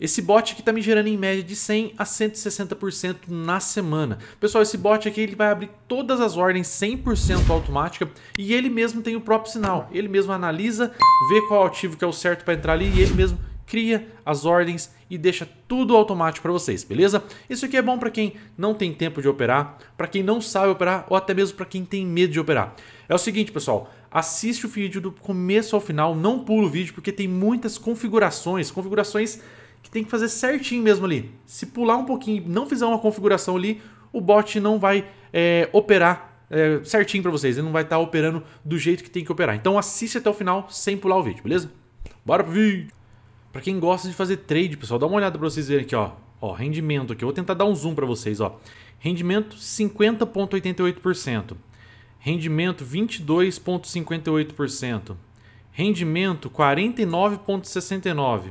Esse bot aqui está me gerando em média de 100 a 160% na semana. Pessoal, esse bot aqui ele vai abrir todas as ordens 100% automática e ele mesmo tem o próprio sinal. Ele mesmo analisa, vê qual ativo que é o certo para entrar ali e ele mesmo cria as ordens e deixa tudo automático para vocês, beleza? Isso aqui é bom para quem não tem tempo de operar, para quem não sabe operar ou até mesmo para quem tem medo de operar. É o seguinte, pessoal, assiste o vídeo do começo ao final, não pula o vídeo porque tem muitas configurações, configurações que tem que fazer certinho mesmo ali. Se pular um pouquinho e não fizer uma configuração ali, o bot não vai é, operar é, certinho para vocês. Ele não vai estar tá operando do jeito que tem que operar. Então assiste até o final sem pular o vídeo, beleza? Bora pro vídeo! Para quem gosta de fazer trade, pessoal, dá uma olhada para vocês verem aqui, ó. Ó, rendimento aqui. Eu vou tentar dar um zoom para vocês, ó. Rendimento 50.88%. Rendimento 22.58%. Rendimento 49.69%.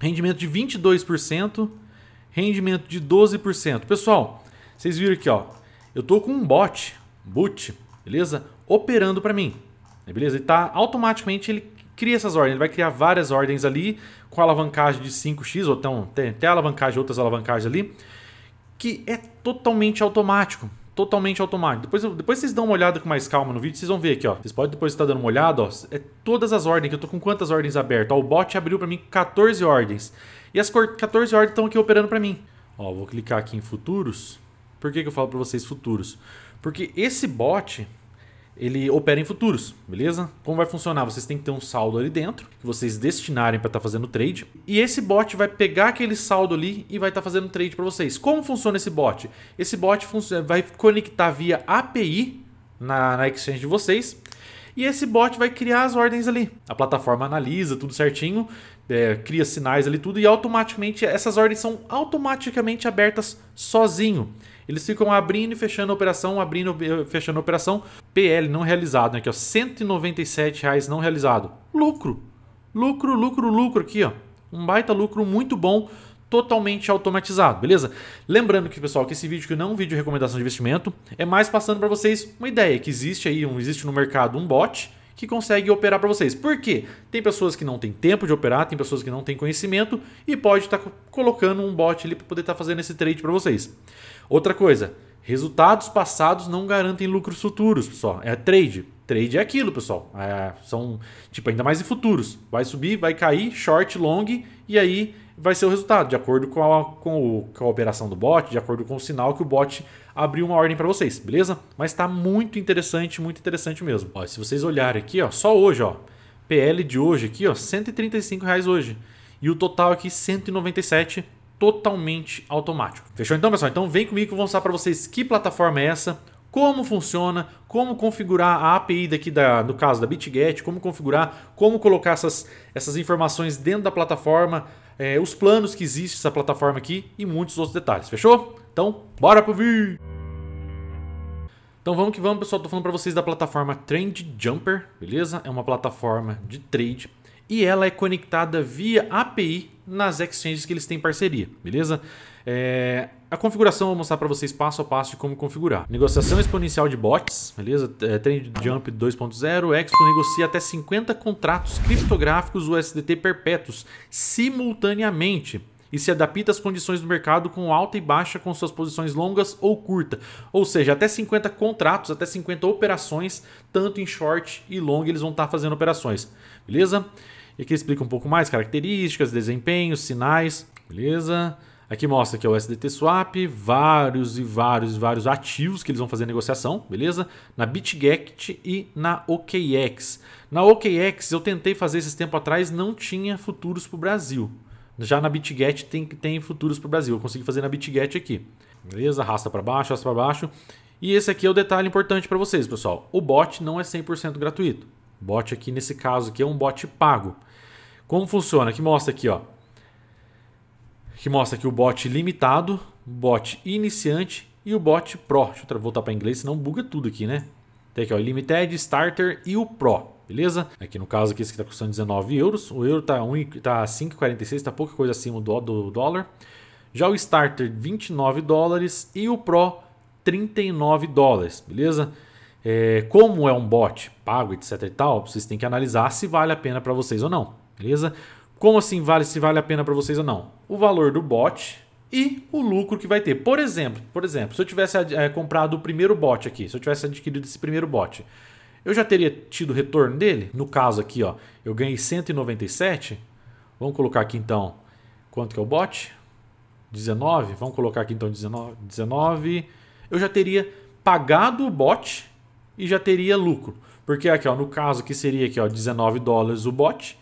rendimento de 22%, rendimento de 12%. Pessoal, vocês viram aqui, ó, eu tô com um bot, boot, beleza? Operando para mim, né, beleza? E tá automaticamente ele cria essas ordens, ele vai criar várias ordens ali com alavancagem de 5x ou então, tem até alavancagem, outras alavancagens ali, que é totalmente automático totalmente automático. Depois, depois vocês dão uma olhada com mais calma no vídeo, vocês vão ver aqui, ó. Vocês podem depois estar tá dando uma olhada, ó. É todas as ordens, que eu tô com quantas ordens abertas? Ó, o bot abriu para mim 14 ordens. E as 14 ordens estão aqui operando para mim. Ó, vou clicar aqui em futuros. Por que, que eu falo para vocês futuros? Porque esse bot, ele opera em futuros, beleza? Como vai funcionar? Vocês têm que ter um saldo ali dentro, que vocês destinarem para estar tá fazendo trade. E esse bot vai pegar aquele saldo ali e vai estar tá fazendo trade para vocês. Como funciona esse bot? Esse bot vai conectar via API na, na exchange de vocês. E esse bot vai criar as ordens ali. A plataforma analisa tudo certinho, é, cria sinais ali tudo e automaticamente essas ordens são automaticamente abertas sozinho. Eles ficam abrindo e fechando a operação, abrindo e eh, fechando a operação. PL não realizado, né? Aqui, ó, 197 reais não realizado. Lucro. Lucro, lucro, lucro aqui, ó. Um baita lucro muito bom totalmente automatizado, beleza? Lembrando que, pessoal, que esse vídeo que não é um vídeo de recomendação de investimento, é mais passando para vocês uma ideia que existe aí, um, existe no mercado um bot que consegue operar para vocês. Por quê? Tem pessoas que não têm tempo de operar, tem pessoas que não têm conhecimento e pode estar tá colocando um bot ali para poder estar tá fazendo esse trade para vocês. Outra coisa, resultados passados não garantem lucros futuros, pessoal. É trade. Trade é aquilo, pessoal. É, são, tipo, ainda mais em futuros. Vai subir, vai cair, short, long, e aí vai ser o resultado, de acordo com a, com, o, com a operação do bot, de acordo com o sinal que o bot abriu uma ordem para vocês, beleza? Mas está muito interessante, muito interessante mesmo. Ó, se vocês olharem aqui, ó, só hoje, ó, PL de hoje aqui, ó, 135 reais hoje. E o total aqui, 197 totalmente automático. Fechou então, pessoal? Então vem comigo que eu vou mostrar para vocês que plataforma é essa, como funciona, como configurar a API daqui da, no caso da BitGet, como configurar, como colocar essas, essas informações dentro da plataforma, é, os planos que existe essa plataforma aqui e muitos outros detalhes, fechou? Então, bora pro vídeo! Então vamos que vamos, pessoal. Tô falando para vocês da plataforma Trend Jumper, beleza? É uma plataforma de trade e ela é conectada via API nas exchanges que eles têm parceria, beleza? É, a configuração eu vou mostrar para vocês passo a passo de como configurar. Negociação exponencial de bots, beleza? É, Trend Jump 2.0, Expo negocia até 50 contratos criptográficos USDT perpétuos simultaneamente e se adapta às condições do mercado com alta e baixa com suas posições longas ou curta. Ou seja, até 50 contratos, até 50 operações, tanto em short e long eles vão estar tá fazendo operações. Beleza? E aqui explica um pouco mais características, desempenhos, sinais, beleza? Aqui mostra que é o SDT Swap, vários e vários e vários ativos que eles vão fazer negociação, beleza? Na BitGet e na OKX. Na OKX eu tentei fazer esses tempo atrás, não tinha futuros para o Brasil. Já na BitGet tem, tem futuros para o Brasil, eu consegui fazer na BitGet aqui. Beleza? Arrasta para baixo, arrasta para baixo. E esse aqui é o detalhe importante para vocês, pessoal. O bot não é 100% gratuito. O bot aqui, nesse caso aqui, é um bot pago. Como funciona? Que mostra aqui, ó que mostra aqui o bot limitado, bot iniciante e o bot pro. Deixa eu voltar para inglês, senão buga tudo aqui, né? Tem aqui, ó, Limited, Starter e o Pro, beleza? Aqui no caso aqui, esse aqui está custando 19 euros. O euro está tá 5,46, está tá pouca coisa acima do, do dólar. Já o Starter, 29 dólares e o Pro, 39 dólares, beleza? É, como é um bot pago, etc e tal, vocês têm que analisar se vale a pena para vocês ou não, beleza? Como assim vale se vale a pena para vocês ou não? O valor do bot e o lucro que vai ter. Por exemplo, por exemplo, se eu tivesse é, comprado o primeiro bot aqui, se eu tivesse adquirido esse primeiro bot, eu já teria tido retorno dele? No caso aqui, ó, eu ganhei 197. Vamos colocar aqui então quanto que é o bot? 19. Vamos colocar aqui então 19. 19. Eu já teria pagado o bot e já teria lucro. Porque aqui, ó, no caso que seria aqui, ó, 19 dólares o bot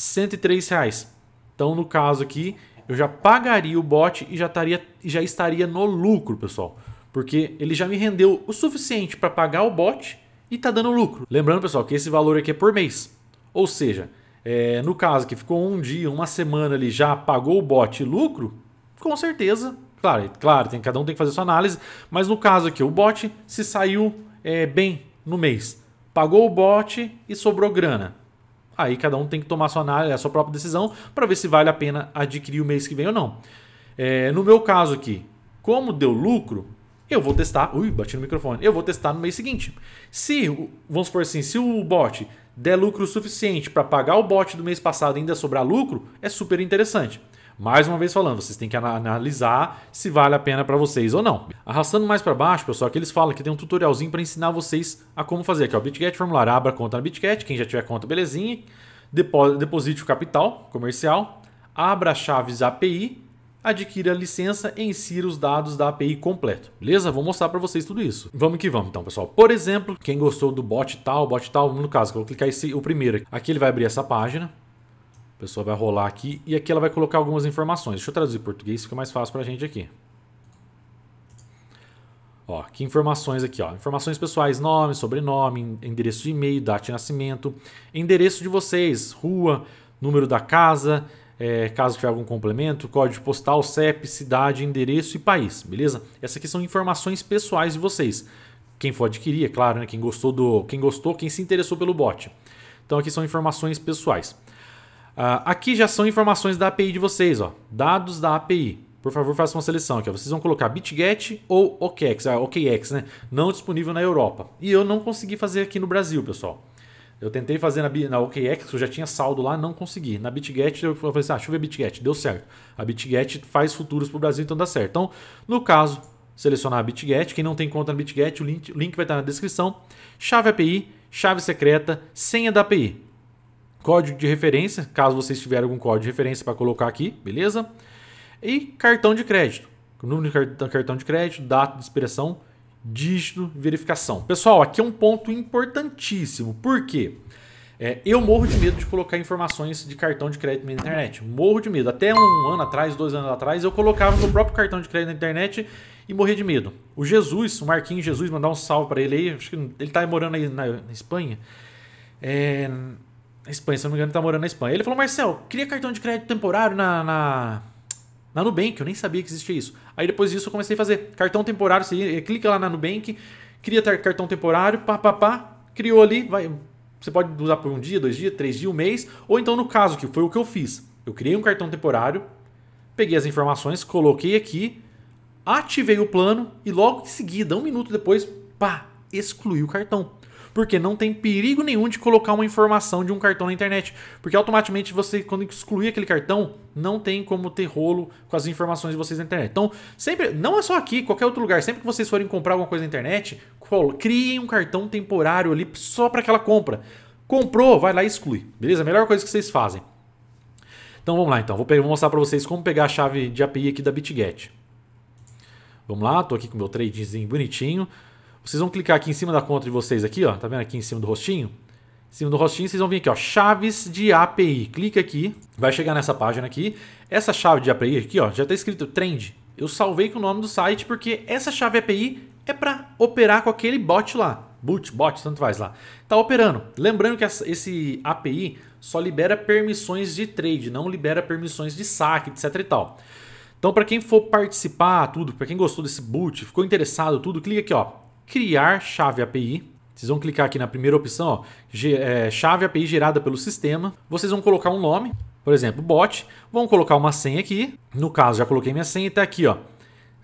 103 Então, no caso aqui, eu já pagaria o bot e já estaria, já estaria no lucro, pessoal. Porque ele já me rendeu o suficiente para pagar o bot e está dando lucro. Lembrando, pessoal, que esse valor aqui é por mês. Ou seja, é, no caso que ficou um dia, uma semana ali, já pagou o bot e lucro, com certeza. Claro, claro tem, cada um tem que fazer sua análise. Mas no caso aqui, o bot se saiu é, bem no mês. Pagou o bot e sobrou grana. Aí cada um tem que tomar a sua análise, a sua própria decisão para ver se vale a pena adquirir o mês que vem ou não. É, no meu caso aqui, como deu lucro, eu vou testar. Ui, bati no microfone. Eu vou testar no mês seguinte. Se, vamos supor assim, se o bot der lucro suficiente para pagar o bot do mês passado e ainda sobrar lucro, é super interessante. Mais uma vez falando, vocês têm que analisar se vale a pena para vocês ou não. Arrastando mais para baixo, pessoal, aqui eles falam que tem um tutorialzinho para ensinar vocês a como fazer, Aqui é o BitGet formulário, abra conta na BitGet, quem já tiver conta, belezinha. Deposite o capital comercial, abra chaves API, adquira a licença e insira os dados da API completo. Beleza? Vou mostrar para vocês tudo isso. Vamos que vamos então, pessoal. Por exemplo, quem gostou do bot tal, bot tal, no caso, vou clicar esse, o primeiro. Aqui ele vai abrir essa página pessoa vai rolar aqui e aqui ela vai colocar algumas informações. Deixa eu traduzir em português, fica mais fácil para a gente aqui. Ó, que informações aqui, ó. Informações pessoais, nome, sobrenome, endereço de e-mail, data de nascimento, endereço de vocês, rua, número da casa, é, caso tiver algum complemento, código postal, CEP, cidade, endereço e país, beleza? Essas aqui são informações pessoais de vocês. Quem for adquirir, é claro, né? Quem gostou do. Quem gostou, quem se interessou pelo bot. Então aqui são informações pessoais. Uh, aqui já são informações da API de vocês, ó. dados da API. Por favor, façam uma seleção aqui. Ó. Vocês vão colocar BitGet ou OKX, ah, OKX, né? Não disponível na Europa. E eu não consegui fazer aqui no Brasil, pessoal. Eu tentei fazer na, na OKX, eu já tinha saldo lá, não consegui. Na BitGet, eu falei assim, ah, deixa eu ver BitGet, deu certo. A BitGet faz futuros para o Brasil, então dá certo. Então, no caso, selecionar a BitGet. Quem não tem conta na BitGet, o link, o link vai estar na descrição. Chave API, chave secreta, senha da API código de referência, caso vocês tiverem algum código de referência para colocar aqui, beleza? E cartão de crédito, número do cartão de crédito, data de expiração, dígito, verificação. Pessoal, aqui é um ponto importantíssimo, por quê? É, eu morro de medo de colocar informações de cartão de crédito na internet. Morro de medo. Até um ano atrás, dois anos atrás, eu colocava meu próprio cartão de crédito na internet e morria de medo. O Jesus, o Marquinhos Jesus, mandar um salve para ele aí, acho que ele está morando aí na, na Espanha. É, na Espanha, se não me engano, ele tá morando na Espanha. Ele falou, Marcel, cria cartão de crédito temporário na, na, na Nubank, eu nem sabia que existia isso. Aí depois disso eu comecei a fazer cartão temporário, você clica lá na Nubank, cria cartão temporário, pá, pá, pá, criou ali, vai, você pode usar por um dia, dois dias, três dias, um mês, ou então no caso, que foi o que eu fiz, eu criei um cartão temporário, peguei as informações, coloquei aqui, ativei o plano e logo em seguida, um minuto depois, pá, excluí o cartão porque não tem perigo nenhum de colocar uma informação de um cartão na internet, porque automaticamente você, quando excluir aquele cartão, não tem como ter rolo com as informações de vocês na internet. Então, sempre, não é só aqui, qualquer outro lugar, sempre que vocês forem comprar alguma coisa na internet, criem um cartão temporário ali só para aquela compra. Comprou, vai lá e exclui, beleza? melhor coisa que vocês fazem. Então vamos lá então, vou, pegar, vou mostrar para vocês como pegar a chave de API aqui da BitGet. Vamos lá, estou aqui com meu tradezinho bonitinho. Vocês vão clicar aqui em cima da conta de vocês aqui, ó. Tá vendo aqui em cima do rostinho? Em cima do rostinho, vocês vão vir aqui, ó, chaves de API. Clica aqui, vai chegar nessa página aqui. Essa chave de API aqui, ó, já está escrito trend. Eu salvei com o nome do site porque essa chave API é para operar com aquele bot lá. Boot, bot, tanto faz lá. Tá operando. Lembrando que essa, esse API só libera permissões de trade, não libera permissões de saque, etc e tal. Então, para quem for participar, tudo, para quem gostou desse boot, ficou interessado, tudo, clica aqui, ó, criar chave API. Vocês vão clicar aqui na primeira opção, ó, é, chave API gerada pelo sistema. Vocês vão colocar um nome, por exemplo, bot. Vão colocar uma senha aqui. No caso, já coloquei minha senha e está aqui. Ó,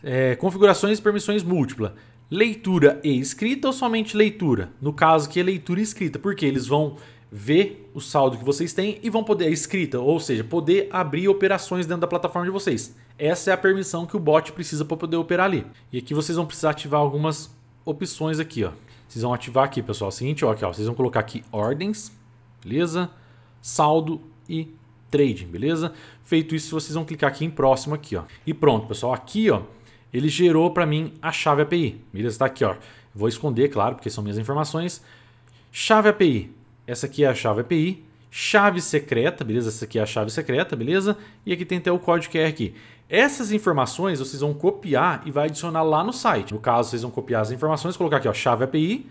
é, configurações e permissões múltipla. Leitura e escrita ou somente leitura? No caso que é leitura e escrita, porque eles vão ver o saldo que vocês têm e vão poder, a escrita, ou seja, poder abrir operações dentro da plataforma de vocês. Essa é a permissão que o bot precisa para poder operar ali. E aqui vocês vão precisar ativar algumas opções aqui, ó. Vocês vão ativar aqui, pessoal. É o seguinte, ó, aqui, ó, vocês vão colocar aqui ordens, beleza? Saldo e trading, beleza? Feito isso, vocês vão clicar aqui em próximo aqui, ó. E pronto, pessoal, aqui, ó, ele gerou para mim a chave API. Beleza? Tá aqui, ó. Vou esconder, claro, porque são minhas informações. Chave API. Essa aqui é a chave API. Chave secreta, beleza? Essa aqui é a chave secreta, beleza? E aqui tem até o código QR aqui. Essas informações vocês vão copiar e vai adicionar lá no site. No caso, vocês vão copiar as informações, colocar aqui ó, chave API,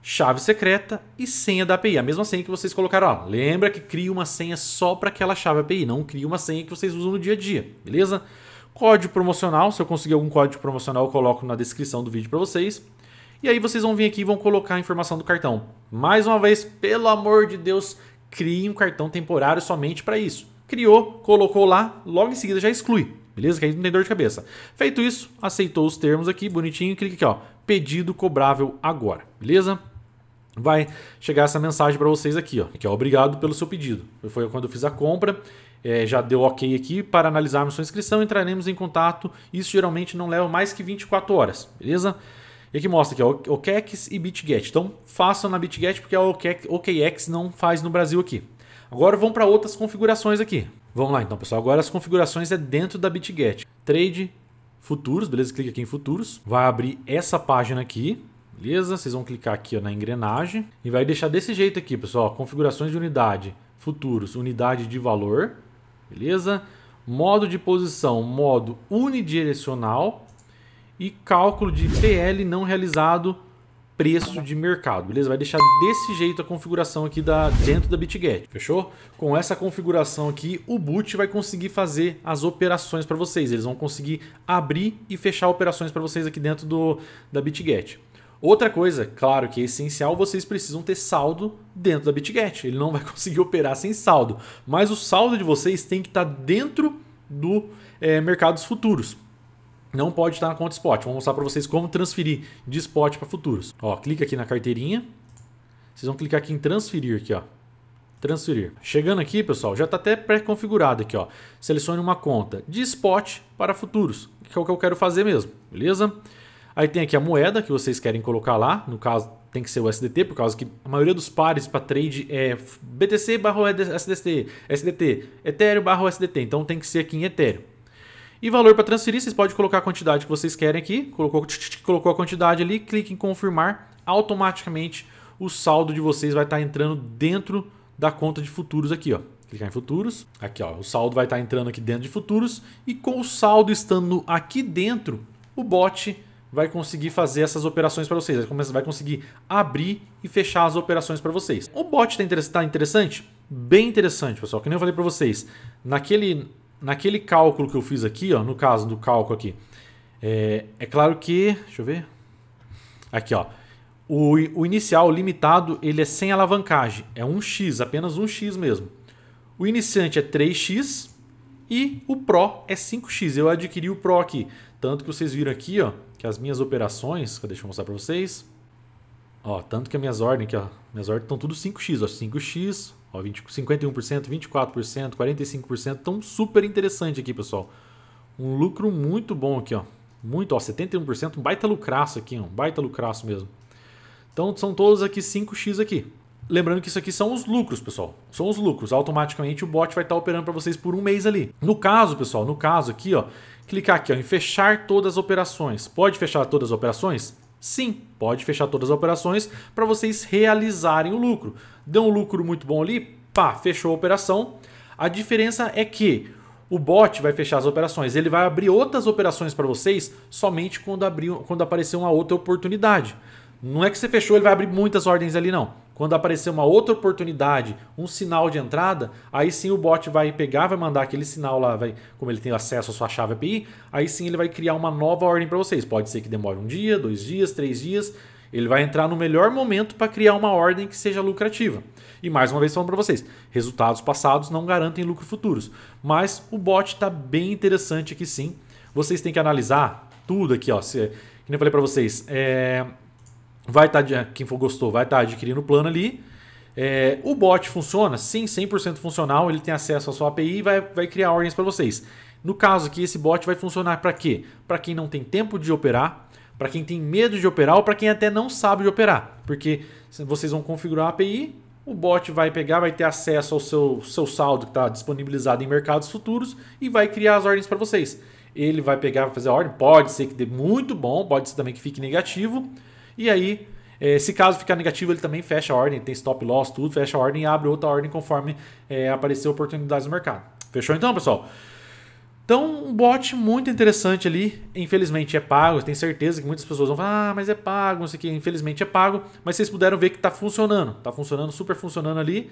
chave secreta e senha da API. A mesma senha que vocês colocaram lá. Lembra que cria uma senha só para aquela chave API, não cria uma senha que vocês usam no dia a dia, beleza? Código promocional, se eu conseguir algum código promocional, eu coloco na descrição do vídeo para vocês. E aí vocês vão vir aqui e vão colocar a informação do cartão. Mais uma vez, pelo amor de Deus, crie um cartão temporário somente para isso criou, colocou lá, logo em seguida já exclui. Beleza? Que aí não tem dor de cabeça. Feito isso, aceitou os termos aqui, bonitinho, clica aqui, ó, pedido cobrável agora. Beleza? Vai chegar essa mensagem para vocês aqui, ó, que é obrigado pelo seu pedido. Foi quando eu fiz a compra, é, já deu ok aqui. Para analisarmos sua inscrição, entraremos em contato. Isso geralmente não leva mais que 24 horas, beleza? E aqui mostra aqui, ó, OKEx e BitGet. Então façam na BitGet porque a é OKEx não faz no Brasil aqui. Agora vamos para outras configurações aqui. Vamos lá então, pessoal. Agora as configurações é dentro da BitGet. Trade, futuros, beleza? Clica aqui em futuros. Vai abrir essa página aqui. Beleza? Vocês vão clicar aqui ó, na engrenagem e vai deixar desse jeito aqui, pessoal. Configurações de unidade, futuros, unidade de valor. Beleza? Modo de posição, modo unidirecional. E cálculo de PL não realizado, preço de mercado, beleza? Vai deixar desse jeito a configuração aqui da, dentro da BitGet, fechou? Com essa configuração aqui, o boot vai conseguir fazer as operações para vocês. Eles vão conseguir abrir e fechar operações para vocês aqui dentro do, da BitGet. Outra coisa, claro que é essencial, vocês precisam ter saldo dentro da BitGet. Ele não vai conseguir operar sem saldo, mas o saldo de vocês tem que estar tá dentro do é, mercados futuros não pode estar na conta spot. Vou mostrar para vocês como transferir de spot para futuros. Ó, clica aqui na carteirinha. Vocês vão clicar aqui em transferir aqui, ó. Transferir. Chegando aqui, pessoal, já está até pré-configurado aqui, ó. Selecione uma conta de spot para futuros, que é o que eu quero fazer mesmo, beleza? Aí tem aqui a moeda que vocês querem colocar lá, no caso tem que ser o SDT, por causa que a maioria dos pares para trade é BTC barra SDT, SDT, Ethereum barra SDT, então tem que ser aqui em Ethereum. E valor para transferir, vocês podem colocar a quantidade que vocês querem aqui. Colocou, colocou a quantidade ali, clique em confirmar. Automaticamente o saldo de vocês vai estar tá entrando dentro da conta de futuros aqui, ó. Clicar em futuros. Aqui, ó. O saldo vai estar tá entrando aqui dentro de futuros. E com o saldo estando aqui dentro, o bot vai conseguir fazer essas operações para vocês. Vai conseguir abrir e fechar as operações para vocês. O bot está tá interessante? Bem interessante, pessoal. Que nem eu falei para vocês. Naquele, naquele cálculo que eu fiz aqui, ó, no caso do cálculo aqui, é, é claro que, deixa eu ver, aqui ó, o, o inicial o limitado ele é sem alavancagem, é 1x, apenas 1x mesmo. O iniciante é 3x e o Pro é 5x. Eu adquiri o Pro aqui, tanto que vocês viram aqui ó, que as minhas operações, deixa eu mostrar para vocês, ó, tanto que as minhas ordens aqui, ó, minhas ordens estão tudo 5x, ó, 5x, Ó, 20, 51%, 24%, 45%. Então, super interessante aqui, pessoal. Um lucro muito bom aqui, ó. Muito, ó, 71%, um baita lucraço aqui, ó, um baita lucraço mesmo. Então, são todos aqui 5x aqui. Lembrando que isso aqui são os lucros, pessoal. São os lucros. Automaticamente o bot vai estar operando para vocês por um mês ali. No caso, pessoal, no caso aqui, ó, clicar aqui ó, em fechar todas as operações. Pode fechar todas as operações? Sim, pode fechar todas as operações para vocês realizarem o lucro deu um lucro muito bom ali, pá, fechou a operação. A diferença é que o bot vai fechar as operações, ele vai abrir outras operações para vocês somente quando, abrir, quando aparecer uma outra oportunidade. Não é que você fechou, ele vai abrir muitas ordens ali, não. Quando aparecer uma outra oportunidade, um sinal de entrada, aí sim o bot vai pegar, vai mandar aquele sinal lá, vai, como ele tem acesso à sua chave API, aí sim ele vai criar uma nova ordem para vocês. Pode ser que demore um dia, dois dias, três dias, ele vai entrar no melhor momento para criar uma ordem que seja lucrativa. E mais uma vez falando para vocês, resultados passados não garantem lucro futuros, mas o bot está bem interessante aqui sim. Vocês têm que analisar tudo aqui, ó. Se, que nem eu falei para vocês, é, vai estar tá, quem for gostou vai estar tá adquirindo o plano ali. É, o bot funciona? Sim, 100% funcional. Ele tem acesso à sua API e vai, vai criar ordens para vocês. No caso aqui, esse bot vai funcionar para quê? Para quem não tem tempo de operar, para quem tem medo de operar ou para quem até não sabe de operar, porque vocês vão configurar a API, o bot vai pegar, vai ter acesso ao seu, seu saldo que está disponibilizado em mercados futuros e vai criar as ordens para vocês. Ele vai pegar, vai fazer a ordem, pode ser que dê muito bom, pode ser também que fique negativo, e aí é, se caso ficar negativo, ele também fecha a ordem, tem stop loss, tudo, fecha a ordem e abre outra ordem conforme é, aparecer oportunidades no mercado. Fechou então, pessoal? Então, um bot muito interessante ali. Infelizmente é pago. Tenho certeza que muitas pessoas vão falar, ah, mas é pago, não sei o que. Infelizmente é pago. Mas vocês puderam ver que está funcionando. Está funcionando, super funcionando ali.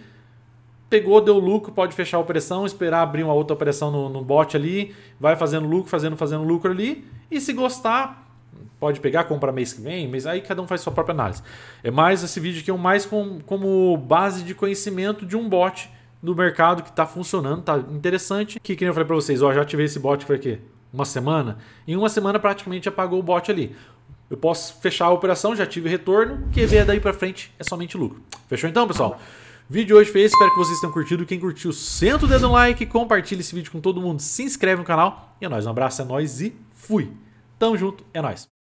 Pegou, deu lucro, pode fechar a operação, esperar abrir uma outra operação no, no bot ali. Vai fazendo lucro, fazendo, fazendo lucro ali. E se gostar, pode pegar, comprar mês que vem, mas aí cada um faz sua própria análise. É mais esse vídeo aqui, é mais com, como base de conhecimento de um bot do mercado que está funcionando, tá interessante. Que, que eu falei para vocês, ó, já ativei esse bot foi aqui uma semana. Em uma semana praticamente apagou o bot ali. Eu posso fechar a operação, já tive retorno. Que ver daí para frente é somente lucro. Fechou então, pessoal? Vídeo hoje foi esse, espero que vocês tenham curtido. Quem curtiu, senta o dedo no like, compartilha esse vídeo com todo mundo, se inscreve no canal. E é nóis, um abraço, é nóis e fui. Tamo junto, é nóis.